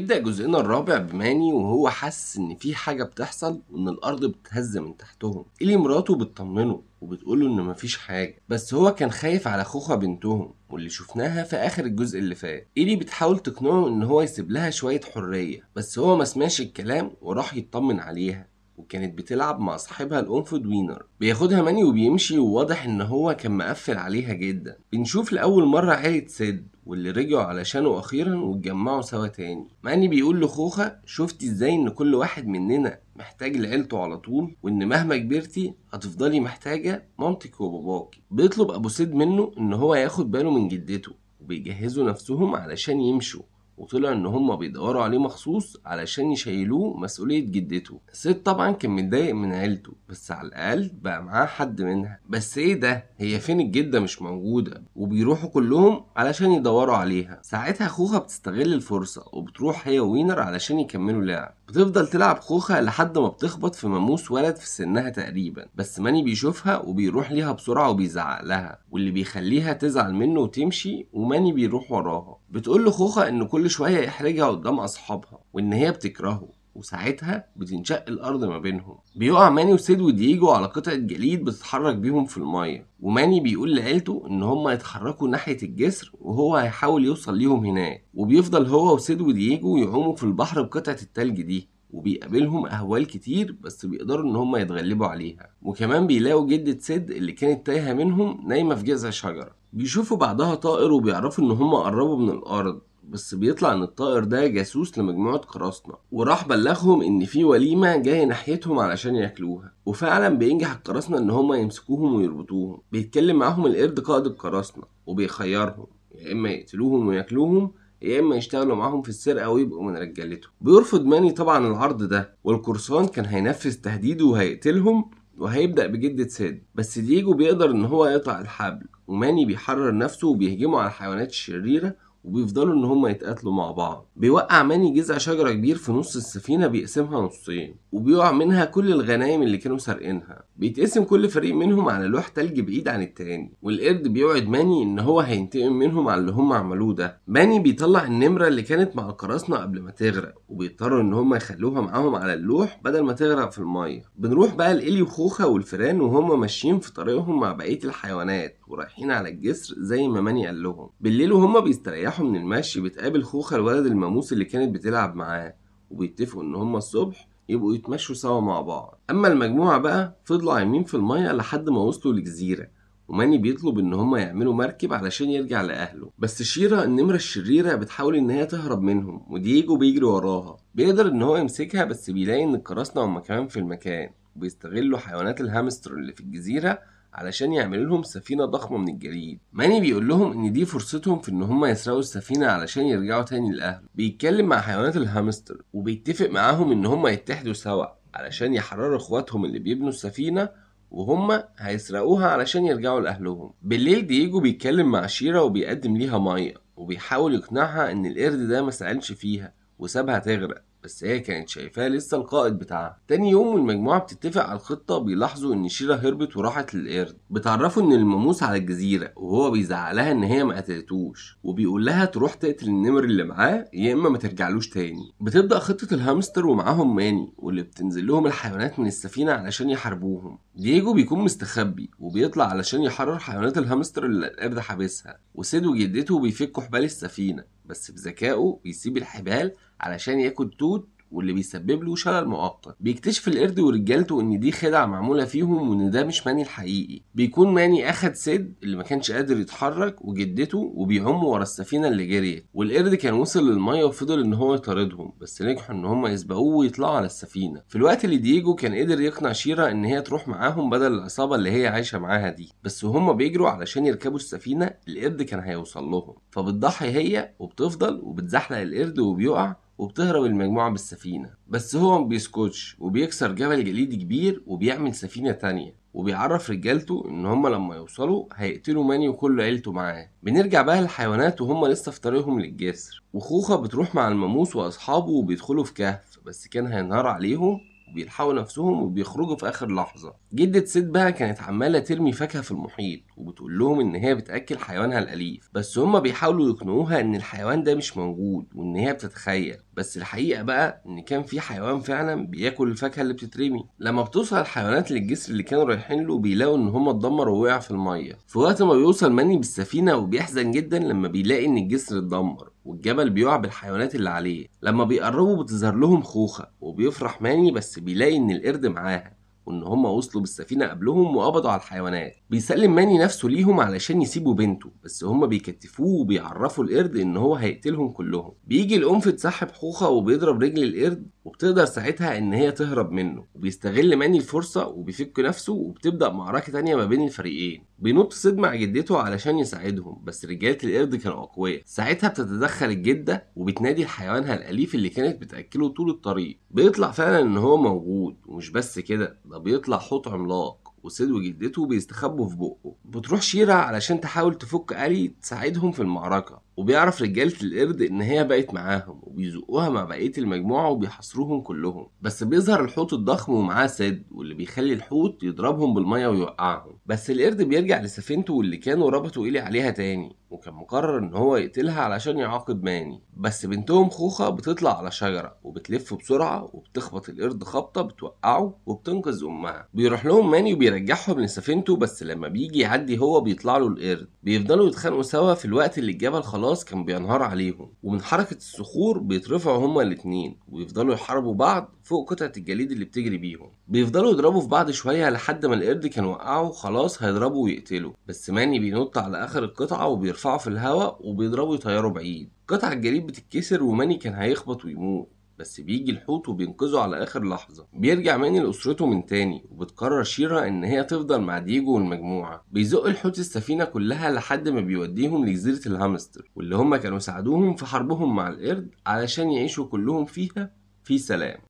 بيبدأ جزئنا الرابع بماني وهو حاسس إن في حاجة بتحصل وإن الأرض بتهز من تحتهم إلي مراته بتطمنه وبتقوله إن مفيش حاجة بس هو كان خايف على خوخة بنتهم واللي شفناها في آخر الجزء اللي فات إيلي بتحاول تقنعه إن هو يسيب لها شوية حرية بس هو ما سمعش الكلام وراح يطمن عليها وكانت بتلعب مع صاحبها الأنفود وينر بياخدها ماني وبيمشي وواضح إن هو كان مقفل عليها جدا بنشوف لأول مرة عيلة سيد واللي رجعوا علشانه أخيرا واتجمعوا سوا تاني ماني بيقول لخوخة شفتي إزاي إن كل واحد مننا محتاج لعيلته على طول وإن مهما كبرتي هتفضلي محتاجة مامتك وباباكي بيطلب أبو سيد منه إن هو ياخد باله من جدته وبيجهزوا نفسهم علشان يمشوا وطلع ان هما بيدوروا عليه مخصوص علشان يشيلوه مسؤولية جدته سيد طبعا كان متضايق من عيلته بس على الاقل بقى معاه حد منها بس ايه ده هي فين الجدة مش موجودة وبيروحوا كلهم علشان يدوروا عليها ساعتها اخوها بتستغل الفرصة وبتروح هي وينر علشان يكملوا لعب بتفضل تلعب خوخة لحد ما بتخبط في ماموس ولد في سنها تقريبا بس ماني بيشوفها وبيروح ليها بسرعة وبيزعق لها واللي بيخليها تزعل منه وتمشي وماني بيروح وراها بتقول لخوخة ان كل شوية يحرجها قدام اصحابها وان هي بتكرهه وساعتها بتنشق الارض ما بينهم بيقع ماني وسيد ودييجو على قطعه جليد بتتحرك بيهم في الميه وماني بيقول لعيلته ان هما يتحركوا ناحيه الجسر وهو هيحاول يوصل ليهم هناك وبيفضل هو وسيد ودييجو يعوموا في البحر بقطعه التلج دي وبيقابلهم اهوال كتير بس بيقدروا ان هما يتغلبوا عليها وكمان بيلاقوا جدة سيد اللي كانت تايهة منهم نايمة في جذع شجرة بيشوفوا بعدها طائر وبيعرفوا ان هما قربوا من الارض بس بيطلع ان الطائر ده جاسوس لمجموعه قراصنه وراح بلغهم ان في وليمه جايه ناحيتهم علشان ياكلوها وفعلا بينجح القراصنه ان هما يمسكوهم ويربطوهم بيتكلم معاهم القرد قائد القراصنه وبيخيرهم يا اما يقتلوهم وياكلوهم يا اما يشتغلوا معاهم في السرقه ويبقوا من رجالته بيرفض ماني طبعا العرض ده والقرصان كان هينفذ تهديده وهيقتلهم وهيبدأ بجدة ساد بس ديجو بيقدر إن هو يقطع الحبل وماني بيحرر نفسه وبيهجموا على الحيوانات الشريرة وبيفضلوا ان هما يتقاتلوا مع بعض بيوقع ماني جذع شجرة كبير في نص السفينة بيقسمها نصين وبيقع منها كل الغنايم اللي كانوا سارقينها بيتقسم كل فريق منهم على لوح تلج بعيد عن التاني والقرد بيوعد ماني ان هو هينتقم منهم على اللي هما عملوه ده ماني بيطلع النمرة اللي كانت مع القراصنة قبل ما تغرق وبيضطروا ان هما يخلوها معاهم على اللوح بدل ما تغرق في المية بنروح بقى لإلي وخوخة والفيران وهما ماشيين في طريقهم مع بقية الحيوانات ورايحين على الجسر زي ما ماني قال لهم بالليل وهما بيستريحوا بيريحوا من المشي بتقابل خوخة الولد الماموس اللي كانت بتلعب معاه وبيتفقوا إن هما الصبح يبقوا يتمشوا سوا مع بعض أما المجموعة بقى فضلوا عايمين في المية لحد ما وصلوا لجزيرة وماني بيطلب إن هما يعملوا مركب علشان يرجع لأهله بس شيرة النمرة الشريرة بتحاول إن هي تهرب منهم ودييجو بيجري وراها بيقدر إن هو يمسكها بس بيلاقي إن الكراسنة هما كمان في المكان وبيستغلوا حيوانات الهامستر اللي في الجزيرة علشان يعملوا لهم سفينة ضخمة من الجليد ماني بيقول لهم ان دي فرصتهم في ان هم يسرقوا السفينة علشان يرجعوا تاني لأهله بيتكلم مع حيوانات الهامستر وبيتفق معاهم ان هم يتحدوا سوا علشان يحرروا اخواتهم اللي بيبنوا السفينة وهم هيسرقوها علشان يرجعوا لأهلهم بالليل دييجو بيتكلم مع شيرا وبيقدم ليها مية وبيحاول يقنعها ان القرد ده ما فيها وسابها تغرق بس هي كانت شايفاه لسه القائد بتاعها تاني يوم والمجموعة بتتفق على الخطة بيلاحظوا ان شيرا هربت وراحت للقرد بتعرفوا ان الماموس على الجزيرة وهو بيزعلها ان هي ما قتلتوش وبيقول لها تروح تقتل النمر اللي معاه يا اما ما ترجعلوش تاني بتبدأ خطة الهامستر ومعاهم ماني واللي بتنزل لهم الحيوانات من السفينة علشان يحاربوهم دييجو بيكون مستخبي وبيطلع علشان يحرر حيوانات الهامستر اللي القرد حابسها وسيد وجدته بيفكوا حبال السفينة بس بذكائه بيسيب الحبال علشان ياكل توت واللي بيسبب له شلل مؤقت بيكتشف القرد ورجالته ان دي خدعه معموله فيهم وان ده مش ماني الحقيقي بيكون ماني اخد سيد اللي ما كانش قادر يتحرك وجدته وبيعموا ورا السفينه اللي جريت والقرد كان وصل للميه وفضل ان هو يطاردهم بس نجحوا ان هم يسبقوه ويطلعوا على السفينه في الوقت اللي دييجو كان قدر يقنع شيرا ان هي تروح معاهم بدل العصابه اللي هي عايشه معاها دي بس وهم بيجروا علشان يركبوا السفينه القرد كان هيوصل لهم فبتضحي هي وبتفضل وبتزحلق القرد وبيقع وبتهرب المجموعة بالسفينة بس هو بيسكوتش وبيكسر جبل جليدي كبير وبيعمل سفينة تانية وبيعرف رجالته ان هما لما يوصلوا هيقتلوا ماني وكل عيلته معاه بنرجع بقى للحيوانات وهما لسه في طريقهم للجسر وخوخة بتروح مع الماموس واصحابه وبيدخلوا في كهف بس كان هينهار عليهم وبيلحقوا نفسهم وبيخرجوا في اخر لحظه جده سيد بقى كانت عماله ترمي فاكهه في المحيط وبتقول لهم ان هي بتاكل حيوانها الاليف بس هما بيحاولوا يقنعوها ان الحيوان ده مش موجود وان هي بتتخيل بس الحقيقه بقى ان كان في حيوان فعلا بياكل الفاكهه اللي بتترمي لما بتوصل الحيوانات للجسر اللي كانوا رايحين له بيلاقوا ان هما اتدمروا ووقع في الميه في وقت ما بيوصل مني بالسفينه وبيحزن جدا لما بيلاقي ان الجسر اتدمر والجبل بيقع بالحيوانات اللي عليه لما بيقربوا بتظهر لهم خوخة وبيفرح ماني بس بيلاقي إن القرد معاها وإن هما وصلوا بالسفينة قبلهم وقبضوا على الحيوانات بيسلم ماني نفسه ليهم علشان يسيبوا بنته بس هما بيكتفوه وبيعرفوا القرد إن هو هيقتلهم كلهم بيجي الأنف تسحب خوخة وبيضرب رجل القرد وبتقدر ساعتها ان هي تهرب منه وبيستغل ماني الفرصه وبيفك نفسه وبتبدا معركه تانية ما بين الفريقين بينط سيد مع جدته علشان يساعدهم بس رجاله القرد كانوا اقوياء ساعتها بتتدخل الجده وبتنادي لحيوانها الاليف اللي كانت بتاكله طول الطريق بيطلع فعلا ان هو موجود ومش بس كده ده بيطلع حوت عملاق وسيد وجدته بيستخبوا في بقه بتروح شيرة علشان تحاول تفك ألي تساعدهم في المعركة وبيعرف رجالة القرد إن هي بقت معاهم وبيزقوها مع بقية المجموعة وبيحاصروهم كلهم بس بيظهر الحوت الضخم ومعاه سد واللي بيخلي الحوت يضربهم بالمية ويوقعهم بس القرد بيرجع لسفينته واللي كانوا ربطوا إيلي عليها تاني وكان مقرر إن هو يقتلها علشان يعاقب ماني بس بنتهم خوخة بتطلع على شجرة وبتلف بسرعة وبتخبط القرد خبطة بتوقعه وبتنقذ أمها بيروح لهم ماني وبيرجعهم لسفينته بس لما بيجي يعدي هو بيطلع له القرد بيفضلوا يتخانقوا سوا في الوقت اللي الجبل خلاص خلاص كان بينهار عليهم ومن حركة الصخور بيترفعوا هما الاتنين ويفضلوا يحاربوا بعض فوق قطعة الجليد اللي بتجري بيهم بيفضلوا يضربوا في بعض شوية لحد ما القرد كان وقعه خلاص هيضربوا ويقتلوا بس ماني بينط على آخر القطعة وبيرفعه في الهواء وبيضربوا يطيروا بعيد قطع الجليد بتتكسر وماني كان هيخبط ويموت بس بيجي الحوت وبينقذه على اخر لحظه بيرجع ماني لاسرته من تاني وبتقرر شيرا ان هي تفضل مع ديجو والمجموعه بيزق الحوت السفينه كلها لحد ما بيوديهم لجزيره الهامستر واللي هم كانوا ساعدوهم في حربهم مع القرد علشان يعيشوا كلهم فيها في سلام